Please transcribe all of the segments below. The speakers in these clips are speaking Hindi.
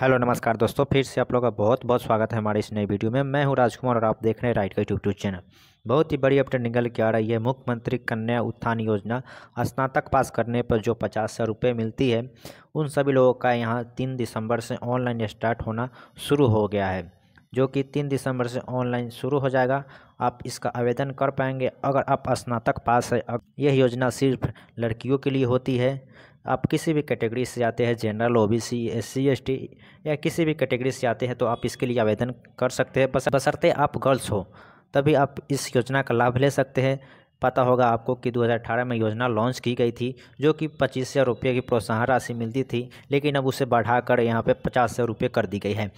हेलो नमस्कार दोस्तों फिर से आप लोगों का बहुत बहुत स्वागत है हमारे इस नए वीडियो में मैं हूं राजकुमार और आप देख रहे हैं राइट का यूट्यूब चैनल बहुत ही बड़ी अपडेट निकल के आ रही है मुख्यमंत्री कन्या उत्थान योजना स्नातक पास करने पर जो पचास हज़ार रुपये मिलती है उन सभी लोगों का यहाँ तीन दिसंबर से ऑनलाइन स्टार्ट होना शुरू हो गया है जो कि तीन दिसंबर से ऑनलाइन शुरू हो जाएगा आप इसका आवेदन कर पाएंगे अगर आप स्नातक पास है यह योजना सिर्फ लड़कियों के लिए होती है आप किसी भी कैटेगरी से आते हैं जनरल ओबीसी एससी एसटी या किसी भी कैटेगरी से आते हैं तो आप इसके लिए आवेदन कर सकते हैं बस बसरते आप गर्ल्स हो तभी आप इस योजना का लाभ ले सकते हैं पता होगा आपको कि 2018 में योजना लॉन्च की गई थी जो कि पच्चीस हज़ार रुपये की प्रोत्साहन राशि मिलती थी लेकिन अब उसे बढ़ाकर यहाँ पे पचास हज़ार रुपये कर दी गई है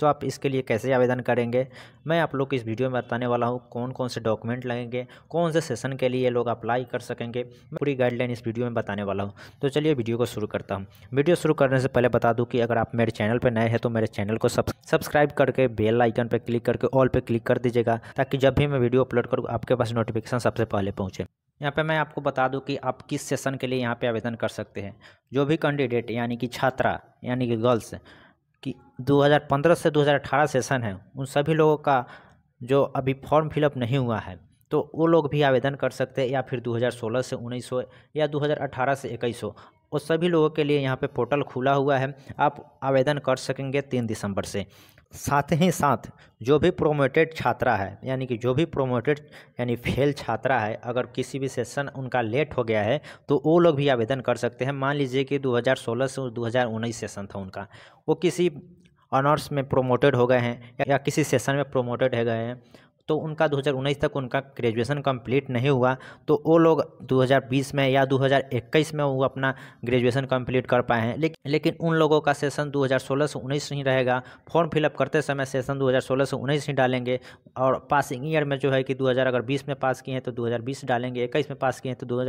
तो आप इसके लिए कैसे आवेदन करेंगे मैं आप लोग को इस वीडियो में बताने वाला हूँ कौन कौन से डॉक्यूमेंट लगेंगे कौन से सेशन के लिए लोग अप्लाई कर सकेंगे मैं पूरी गाइडलाइन इस वीडियो में बताने वाला हूँ तो चलिए वीडियो को शुरू करता हूँ वीडियो शुरू करने से पहले बता दूँ कि अगर आप मेरे चैनल पर नए हैं तो मेरे चैनल को सब्सक्राइब करके बेल आइकन पर क्लिक करके ऑल पर क्लिक कर दीजिएगा ताकि जब भी मैं वीडियो अपलोड करूँ आपके पास नोटिफिकेशन सबसे पहले पहुँचे यहाँ पे मैं आपको बता दूँ कि आप किस सेशन के लिए यहाँ पे आवेदन कर सकते हैं जो भी कैंडिडेट यानी कि छात्रा यानी कि गर्ल्स कि 2015 से 2018 सेशन है उन सभी लोगों का जो अभी फॉर्म फिलअप नहीं हुआ है तो वो लोग भी आवेदन कर सकते हैं या फिर 2016 से 1900 या 2018 से 2100 वो सभी लोगों के लिए यहाँ पे पोर्टल खुला हुआ है आप आवेदन कर सकेंगे तीन दिसंबर से साथ ही साथ जो भी प्रोमोटेड छात्रा है यानी कि जो भी प्रोमोटेड यानी फेल छात्रा है अगर किसी भी सेशन उनका लेट हो गया है तो वो लोग भी आवेदन कर सकते हैं मान लीजिए कि 2016 से 2019 सेशन था उनका वो किसी ऑनर्स में प्रोमोटेड हो गए हैं या किसी सेशन में प्रोमोटेड है गए हैं तो उनका 2019 तक उनका ग्रेजुएशन कंप्लीट नहीं हुआ तो वो लोग 2020 में या 2021 में वो अपना ग्रेजुएशन कंप्लीट कर पाए हैं लेकिन लेकिन उन लोगों का सेशन 2016 से 19 ही रहेगा फॉर्म फिलअप करते समय सेशन 2016 से 19 ही डालेंगे और पासिंग ईयर में जो है कि 2000 अगर 20 में पास किए हैं तो 2020 डालेंगे इक्कीस में पास किए हैं तो दो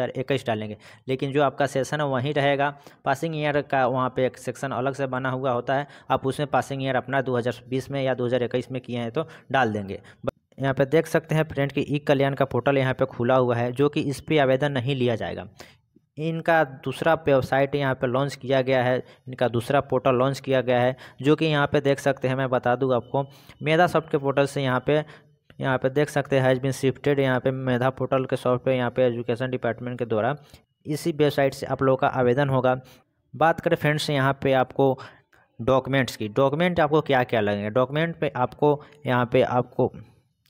डालेंगे लेकिन जो आपका सेशन है वहीं रहेगा पासिंग ईयर का वहाँ पर एक सेक्शन अलग से बना हुआ होता है आप उसमें पासिंग ईयर अपना दो में या दो में किए हैं तो डाल देंगे यहाँ पे देख सकते हैं फ्रेंड कि ई कल्याण का पोर्टल यहाँ पे खुला हुआ है जो कि इस पर आवेदन नहीं लिया जाएगा इनका दूसरा वेबसाइट यहाँ पे लॉन्च किया गया है इनका दूसरा पोर्टल लॉन्च किया गया है जो कि यहाँ पे देख सकते हैं मैं बता दूँ आपको मेधा सॉफ्ट के पोर्टल से यहाँ पे यहाँ पे देख सकते हैं हैज़ बिन शिफ्टेड यहाँ पे मेधा पोर्टल के सॉफ्टवेयर यहाँ पे एजुकेशन डिपार्टमेंट के द्वारा इसी वेबसाइट से आप लोगों का आवेदन होगा बात करें फ्रेंड्स यहाँ पे आपको डॉक्यूमेंट्स की डॉक्यूमेंट आपको क्या क्या लगेंगे डॉक्यूमेंट पे आपको यहाँ पे आपको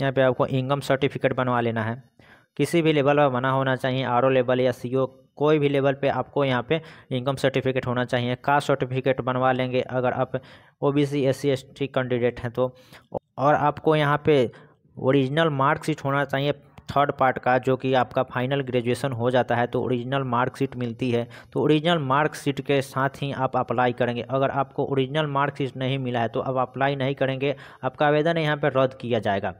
यहाँ पे आपको इनकम सर्टिफिकेट बनवा लेना है किसी भी लेवल पर बना होना चाहिए आर लेवल या सी कोई भी लेवल पे आपको यहाँ पे इनकम सर्टिफिकेट होना चाहिए कास्ट सर्टिफिकेट बनवा लेंगे अगर आप O B C S C candidate हैं तो और आपको यहाँ पे ओरिजिनल मार्कशीट होना चाहिए थर्ड पार्ट का जो कि आपका फाइनल ग्रेजुएशन हो जाता है तो ओरिजिनल मार्कशीट मिलती है तो ओरिजिनल मार्कशीट के साथ ही आप अप्लाई करेंगे अगर आपको ओरिजिनल मार्कशीट नहीं मिला है तो आप अप्लाई नहीं करेंगे आपका आवेदन यहाँ पर रद्द किया जाएगा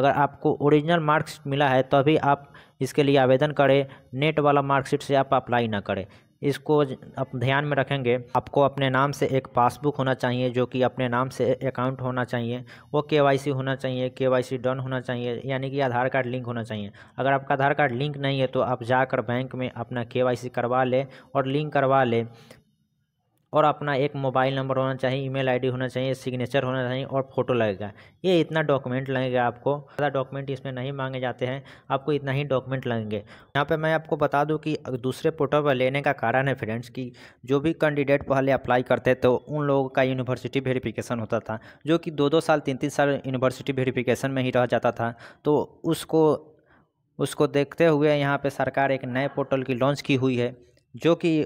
अगर आपको ओरिजिनल मार्कशीट मिला है तभी तो आप इसके लिए आवेदन करें नेट वाला मार्कशीट से आप अप्लाई ना करें इसको आप ध्यान में रखेंगे आपको अपने नाम से एक पासबुक होना चाहिए जो कि अपने नाम से अकाउंट होना चाहिए वो केवाईसी होना चाहिए केवाईसी डन होना चाहिए यानी कि आधार कार्ड लिंक होना चाहिए अगर आपका आधार कार्ड लिंक नहीं है तो आप जाकर बैंक में अपना केवाईसी करवा लें और लिंक करवा लें और अपना एक मोबाइल नंबर होना चाहिए ईमेल आईडी होना चाहिए सिग्नेचर होना चाहिए और फ़ोटो लगेगा ये इतना डॉक्यूमेंट लगेगा आपको ज़्यादा डॉक्यूमेंट इसमें नहीं मांगे जाते हैं आपको इतना ही डॉक्यूमेंट लगेंगे यहाँ पर मैं आपको बता दूँ कि दूसरे पोर्टल पर लेने का कारण है फ्रेंड्स कि जो भी कैंडिडेट पहले अप्लाई करते तो उन लोगों का यूनिवर्सिटी वेरीफिकेशन होता था जो कि दो दो साल तीन तीन साल यूनिवर्सिटी वेरीफिकेशन में ही रह जाता था तो उसको उसको देखते हुए यहाँ पे सरकार एक नए पोर्टल की लॉन्च की हुई है जो कि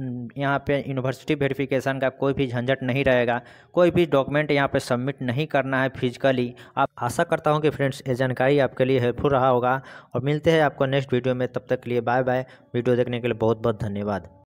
हम्म, यहाँ पे यूनिवर्सिटी वेरिफिकेशन का कोई भी झंझट नहीं रहेगा कोई भी डॉक्यूमेंट यहाँ पे सबमिट नहीं करना है फिजिकली आप आशा करता हूँ कि फ्रेंड्स ये जानकारी आपके लिए हेल्पफुल रहा होगा और मिलते हैं आपको नेक्स्ट वीडियो में तब तक के लिए बाय बाय वीडियो देखने के लिए बहुत बहुत धन्यवाद